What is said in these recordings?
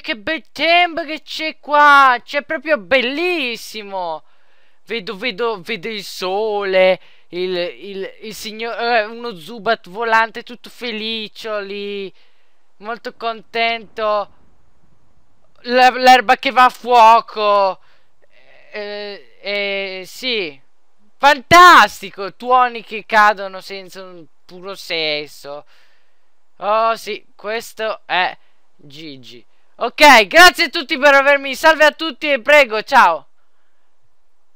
che bel tempo che c'è qua! C'è proprio bellissimo! Vedo, vedo, vedo il sole, il, il, il signor... Eh, uno Zubat volante tutto felice lì, molto contento. L'erba che va a fuoco. Eh, eh, sì. Fantastico! Tuoni che cadono senza un puro senso. Oh sì, questo è Gigi. Ok, grazie a tutti per avermi, salve a tutti e prego, ciao!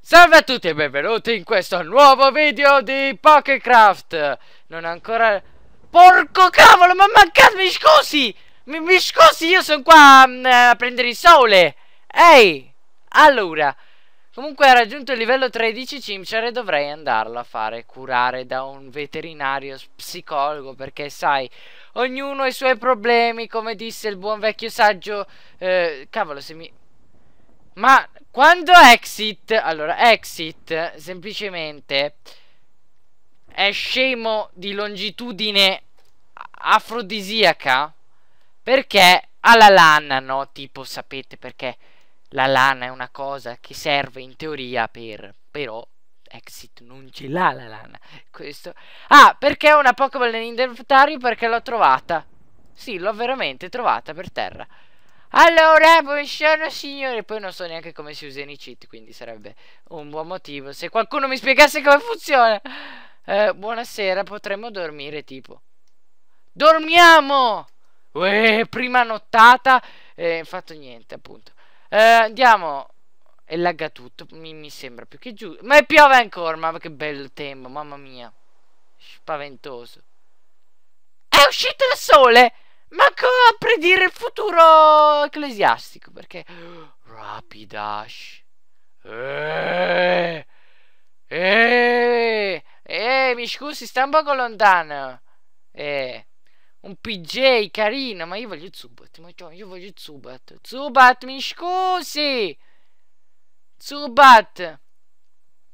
Salve a tutti e benvenuti in questo nuovo video di Pokécraft! Non ancora... Porco cavolo, ma mancato, mi scusi! Mi, mi scusi, io sono qua mh, mm, a prendere il sole! Ehi! Allora... Comunque ha raggiunto il livello 13 Cimcer e dovrei andarlo a fare curare da un veterinario psicologo perché sai, ognuno ha i suoi problemi, come disse il buon vecchio saggio, eh, cavolo se mi... Ma quando exit, allora exit semplicemente è scemo di longitudine afrodisiaca perché alla lana, no? Tipo sapete perché la lana è una cosa che serve in teoria per... però Exit non ce l'ha la lana. Questo... Ah, perché ho una Pokéball nell'inventario? Perché l'ho trovata. Sì, l'ho veramente trovata per terra. Allora, buongiorno signore. Poi non so neanche come si usa i cheat, quindi sarebbe un buon motivo. Se qualcuno mi spiegasse come funziona. Eh, buonasera, potremmo dormire tipo. Dormiamo! Uè, prima nottata. Eh, fatto niente, appunto. Eh, andiamo. E lagga tutto, mi, mi sembra più che giusto. Ma piove ancora, ma che bel tempo, mamma mia. Spaventoso. È uscito il sole! Manco a predire il futuro ecclesiastico, perché... Rapidash. Eeeh, eh, eeeh, eeeh, mi scusi, sta un poco lontano. Eeeh un PJ carino, ma io voglio Zubat, ma cioè, io voglio Zubat. Zubat, mi scusi! Zubat!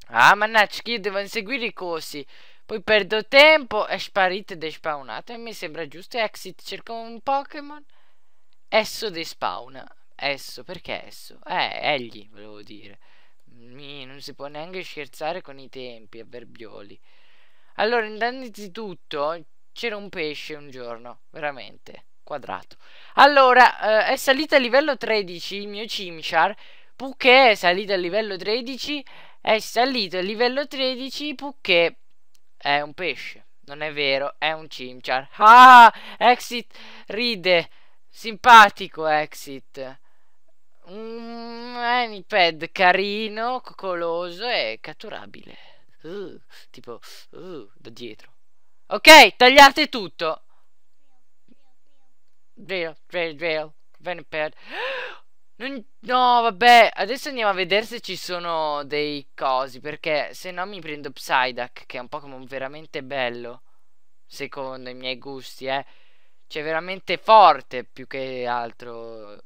Ah, mannaggia, che io devo inseguire così. Poi perdo tempo e sparite spawnato. E mi sembra giusto. Exit, cerco un Pokémon. Esso despawna. Esso, perché esso? Eh, egli, volevo dire. Mi, non si può neanche scherzare con i tempi avverbioli. Allora, innanzitutto, c'era un pesce un giorno, veramente, quadrato. Allora, eh, è salito a livello 13 il mio Chimchar, Puché è salito a livello 13, è salito a livello 13 Puché è un pesce, non è vero, è un Chimchar. Ah, Exit ride, simpatico Exit. Mm, un Aniped carino, coccoloso e catturabile. Uh, tipo, uh, da dietro. Ok, tagliate tutto. Vero, vero, vero. Ve ne perdo. No, vabbè, adesso andiamo a vedere se ci sono dei cosi, perché se no mi prendo Psyduck, che è un Pokémon veramente bello, secondo i miei gusti, eh. Cioè, veramente forte, più che altro.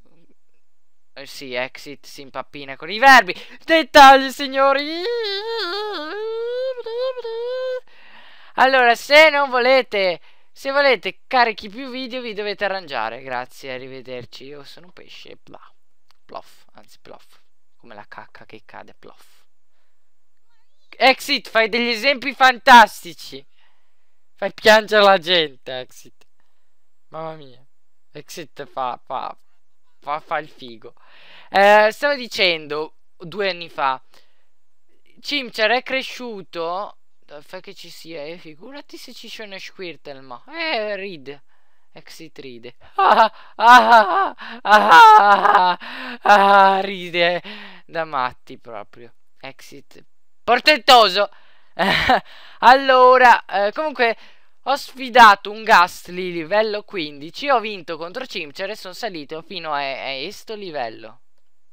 Eh, sì, Exit si impappina con i verbi. Dettagli, signori! Allora, se non volete... Se volete carichi più video vi dovete arrangiare. Grazie, arrivederci. Io sono un pesce. Blah. Plof, anzi plof. Come la cacca che cade, plof. Exit, fai degli esempi fantastici. Fai piangere la gente, Exit. Mamma mia. Exit fa, fa, fa, fa il figo. Eh, stavo dicendo, due anni fa, Cimcer è cresciuto fa che ci sia, eh, figurati se ci sono Squirtle, ma... Eh, ride. Exit ride. Ah, ah, ah, ah, ride da matti proprio. Exit portentoso. allora, eh, comunque ho sfidato un Ghastly livello 15, ho vinto contro Cimcer cioè e sono salito fino a, questo livello.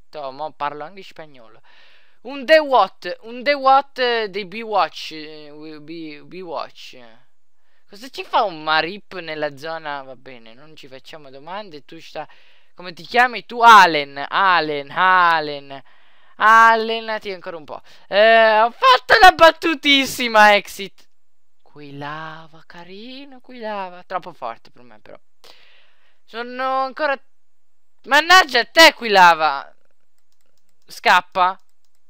Tomo, parlo anche spagnolo. Un The What, un The What dei B-Watch, eh, B-Watch. Cosa ci fa un Marip nella zona? Va bene, non ci facciamo domande, tu sta... Come ti chiami tu? Allen, Allen, Allen. Allenati ancora un po'. Eh, ho fatto una battutissima exit. Qui lava, carino, qui lava. Troppo forte per me però. Sono ancora... Mannaggia te qui lava. Scappa.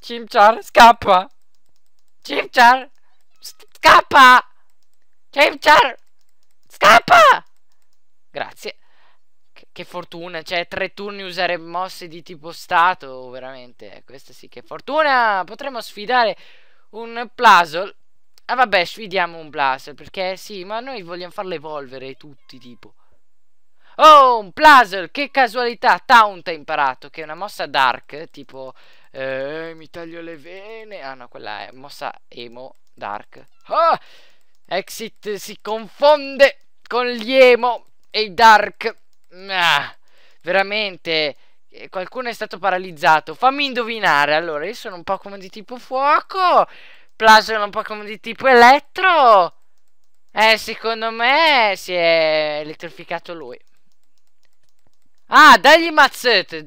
Cimciar, scappa! Cimciar! Scappa! Cimciar! Scappa! Grazie. Che, fortuna, cioè tre turni usare mosse di tipo stato, veramente. Eh, questa sì che fortuna! Potremmo sfidare un puzzle. Ah vabbè, sfidiamo un puzzle, perché sì, ma noi vogliamo farlo evolvere tutti, tipo. Oh, un puzzle! Che casualità! Taunt ha imparato, che è una mossa dark, tipo eh, mi taglio le vene. Ah no, quella è mossa emo dark. Ah! Exit si confonde con gli emo e i dark. Ah, veramente eh, qualcuno è stato paralizzato. Fammi indovinare. Allora, io sono un po' come di tipo fuoco. Plasma è un po' come di tipo elettro. Eh, secondo me si è elettrificato lui. Ah, dagli mazzette.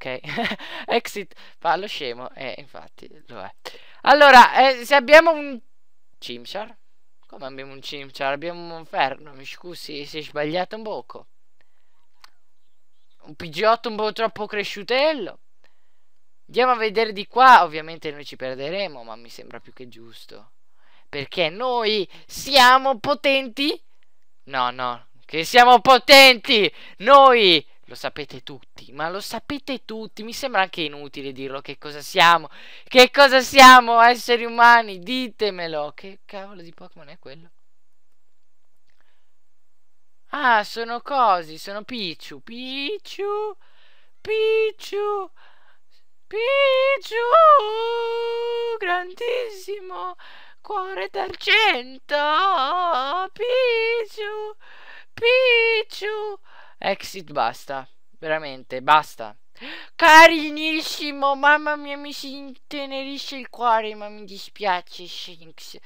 ok? Exit fa lo scemo e eh, infatti lo è. Allora, eh, se abbiamo un Chimchar, come abbiamo un Chimchar? Abbiamo un Ferno, mi scusi se ho sbagliato un poco. Un PG8 un po' troppo cresciutello. Andiamo a vedere di qua, ovviamente noi ci perderemo, ma mi sembra più che giusto. Perché noi siamo potenti? No, no, che siamo potenti! Noi lo sapete tutti, ma lo sapete tutti, mi sembra anche inutile dirlo che cosa siamo. Che cosa siamo, esseri umani? Ditemelo. Che cavolo di Pokémon è quello? Ah, sono così, sono Pichu. Pichu. Pichu. Pichu. Grandissimo. Cuore d'argento. Pichu. Exit basta. Veramente, basta. Carinissimo, mamma mia, mi si intenerisce il cuore, ma mi dispiace, Shinx.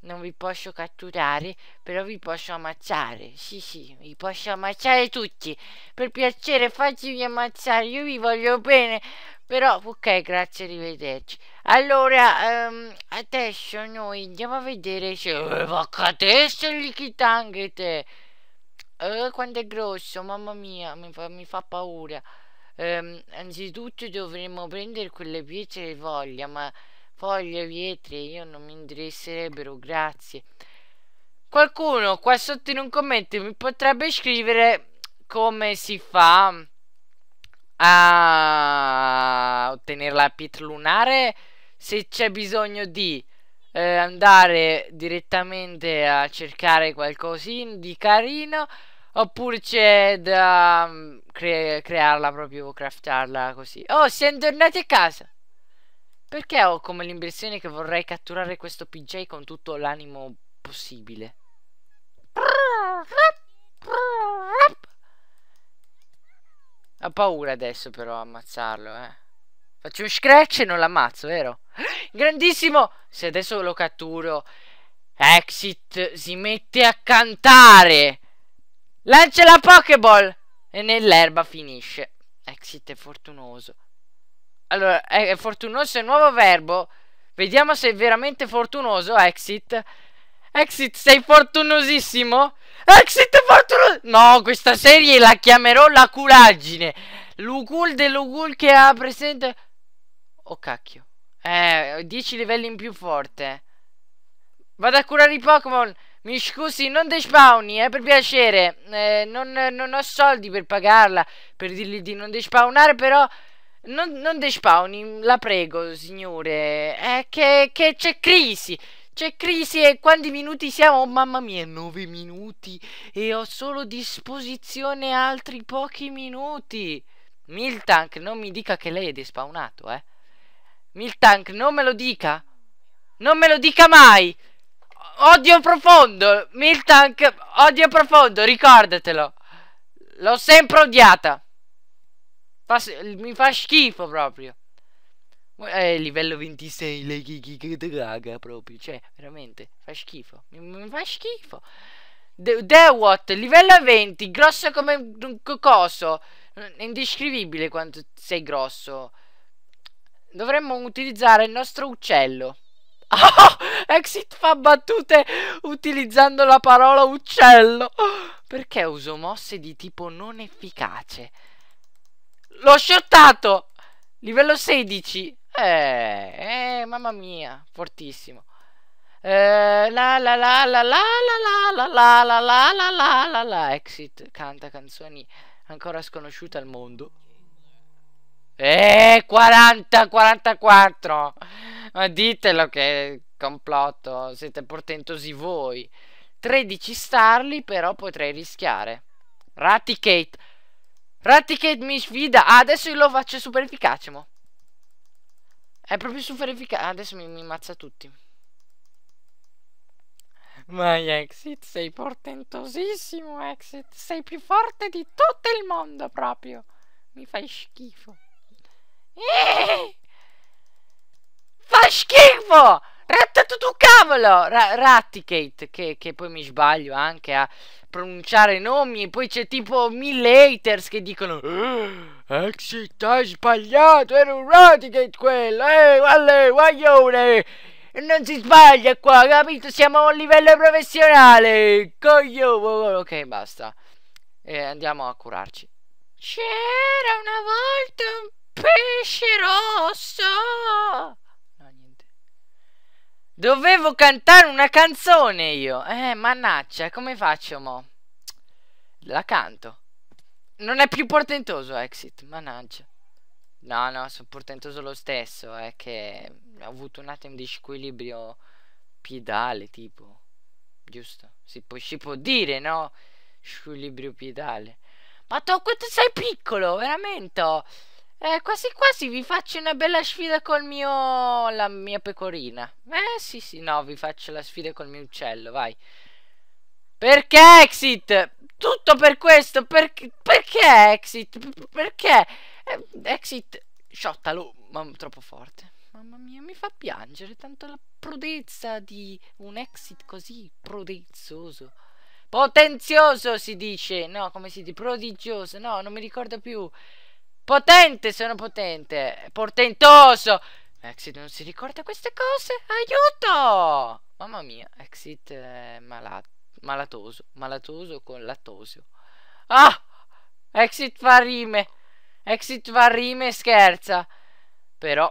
Non vi posso catturare, però vi posso ammazzare. Sì, sì, vi posso ammazzare tutti. Per piacere, fatemi ammazzare, io vi voglio bene. Però, ok, grazie, arrivederci. Allora, um, adesso noi andiamo a vedere se... Eh, vacca testa, Lichitangete! Eh, quanto è grosso, mamma mia, mi fa, mi fa paura. Eh, anzitutto dovremmo prendere quelle pietre e voglia, ma foglie, pietre, io non mi interesserebbero, grazie. Qualcuno qua sotto in un commento mi potrebbe scrivere come si fa a ottenere la pietra lunare se c'è bisogno di eh, andare direttamente a cercare qualcosa di carino oppure c'è da mm, cre crearla proprio, craftarla così. Oh, siamo tornati a casa! Perché ho come l'impressione che vorrei catturare questo PJ con tutto l'animo possibile? Ho paura adesso però ammazzarlo, eh. Faccio un scratch e non l'ammazzo, vero? Grandissimo! Se adesso lo catturo, Exit si mette a cantare. Lancia la Pokéball! E nell'erba finisce. Exit è fortunoso. Allora, è, fortunoso è un nuovo verbo. Vediamo se è veramente fortunoso, Exit. Exit, sei fortunosissimo? Exit è fortunoso! No, questa serie la chiamerò la culaggine. Lugul dell'Ugul che ha presente... Oh cacchio. Eh, 10 livelli in più forte. Vado a curare i Pokémon. Mi scusi, non despawni, eh, per piacere. Eh, non, non, ho soldi per pagarla, per dirgli di non despawnare, però... Non, non despawni, la prego, signore. Eh, che c'è crisi. C'è crisi e quanti minuti siamo? Oh, mamma mia, 9 minuti. E ho solo a disposizione altri pochi minuti. Miltank, non mi dica che lei è despawnato, eh. Miltank, non me lo dica. Non me lo dica mai. Odio profondo. Miltank, odio profondo, ricordatelo. L'ho sempre odiata. mi fa schifo proprio. Eh, livello 26, le chi draga proprio, cioè, veramente, fa schifo, mi, mi fa schifo. Dewot, livello 20, grosso come un coso, è indescrivibile quanto sei grosso. Dovremmo utilizzare il nostro uccello. Oh, Exit fa battute utilizzando la parola uccello. Perché uso mosse di tipo non efficace? L'ho sciottato! Livello 16. Eh, eh, mamma mia, fortissimo. Eh, la la la la la la la la la la la la la la la exit canta canzoni ancora sconosciute al mondo. Eeeh, 40, 44. Ma ditelo che complotto, siete portentosi voi. 13 starli però potrei rischiare. Raticate. Raticate mi sfida. Ah, adesso io lo faccio super efficace, mo. È proprio super efficace. Adesso mi, mi mazza tutti. My Exit, sei portentosissimo Exit, sei più forte di tutto il mondo proprio. Mi fai schifo. Fa schifo! Rattatutu cavolo! Ra Ratticate, che, che, poi mi sbaglio anche a pronunciare nomi. E Poi c'è tipo mille haters che dicono Exit, eh, hai eh, sbagliato, era un Ratticate quello! Ehi, valle, eh, guaglione! Non si sbaglia qua, capito? Siamo a un livello professionale! Coglio! Ok, basta. E andiamo a curarci. C'era una volta un pesce rosso! No, niente. Dovevo cantare una canzone io. Eh, mannaggia, come faccio mo? La canto. Non è più portentoso Exit, mannaggia. No, no, sono portentoso lo stesso. È che ho avuto un attimo di squilibrio piedale, tipo. Giusto? Si può, si può dire, no? Squilibrio piedale. Ma tu quanto sei piccolo, veramente. Oh. Eh, quasi quasi vi faccio una bella sfida col mio... la mia pecorina. Eh, sì, sì, no, vi faccio la sfida col mio uccello, vai. Perché Exit? Tutto per questo, per... perché Exit? perché? Eh, exit, sciottalo, ma troppo forte. Mamma mia, mi fa piangere tanto la prudezza di un Exit così prudenzoso. Potenzioso si dice, no, come si dice, prodigioso, no, non mi ricordo più. Potente sono potente. Portentoso. Exit non si ricorda queste cose? Aiuto! Mamma mia, Exit è malato. Malatoso. Malatoso con lattosio. Ah! Exit fa rime. Exit fa rime e scherza. Però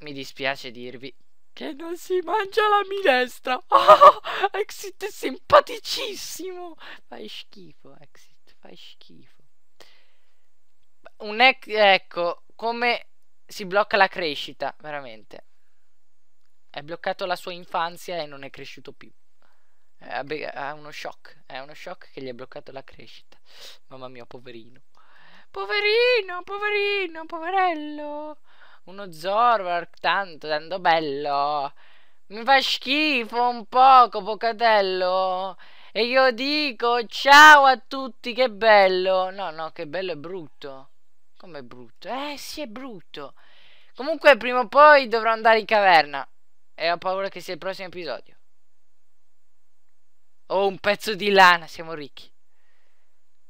mi dispiace dirvi che non si mangia la minestra. Oh, Exit è simpaticissimo. Fai schifo, Exit, fai schifo un ec ecco come si blocca la crescita, veramente. È bloccato la sua infanzia e non è cresciuto più. Ha uno shock, è uno shock che gli ha bloccato la crescita. Mamma mia, poverino. Poverino, poverino, poverello. Uno Zorvark tanto, tanto bello. Mi fa schifo un poco, Pocatello. E io dico ciao a tutti, che bello. No, no, che bello è brutto. Com'è brutto? Eh, sì, è brutto. Comunque, prima o poi dovrò andare in caverna. E ho paura che sia il prossimo episodio. Oh, un pezzo di lana, siamo ricchi.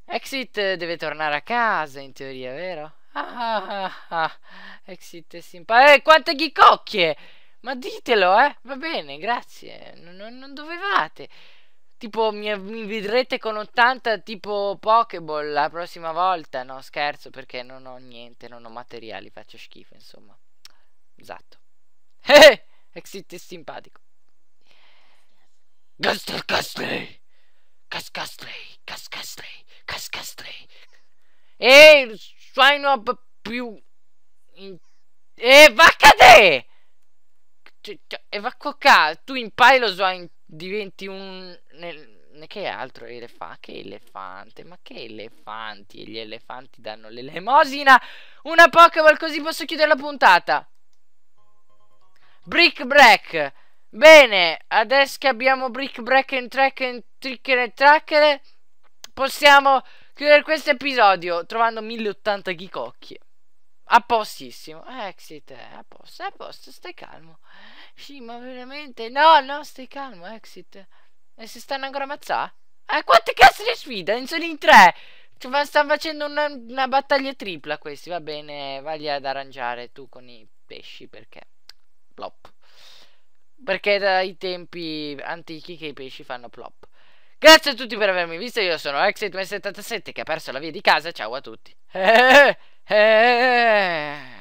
Exit deve tornare a casa, in teoria, vero? Ah, ah, ah. ah. Exit è simpatico. Eh, quante ghicocchie! Ma ditelo, eh! Va bene, grazie. non, non dovevate tipo mi, mi, vedrete con 80 tipo Pokéball la prossima volta. No, scherzo, perché non ho niente, non ho materiali, faccio schifo, insomma. Esatto. Eh, exit è simpatico. Gastel Castley! Cascastley! Cascastley! Cascastley! E il swine up più... E va a cadere! E va a coccare! Tu impari lo swine diventi un... Nel... che altro le Che elefante? Ma che elefanti? E gli elefanti danno l'elemosina! Una Pokéball così posso chiudere la puntata! Brick Break! Bene, adesso che abbiamo Brick Break and Track and Tricker e Tracker, possiamo chiudere questo episodio trovando 1080 ghicocchie. Appostissimo. postissimo. Exit, a posto, a posto, stai calmo. Sì, ma veramente? No, no, stai calmo, Exit. E si stanno ancora ammazzando? Eh, quante cazzo di sfida? Sono in tre! Cioè, stanno facendo una, una, battaglia tripla questi, va bene, vagli ad arrangiare tu con i pesci, perché... Plop. Perché dai tempi antichi che i pesci fanno plop. Grazie a tutti per avermi visto, io sono Exit77 che ha perso la via di casa, ciao a tutti. Eh, eh, eh.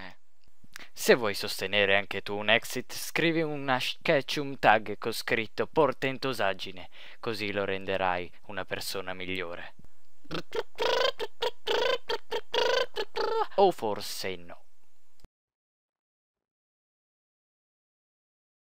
Se vuoi sostenere anche tu un exit, scrivi un catchum tag con scritto portentosaggine, così lo renderai una persona migliore. O forse no.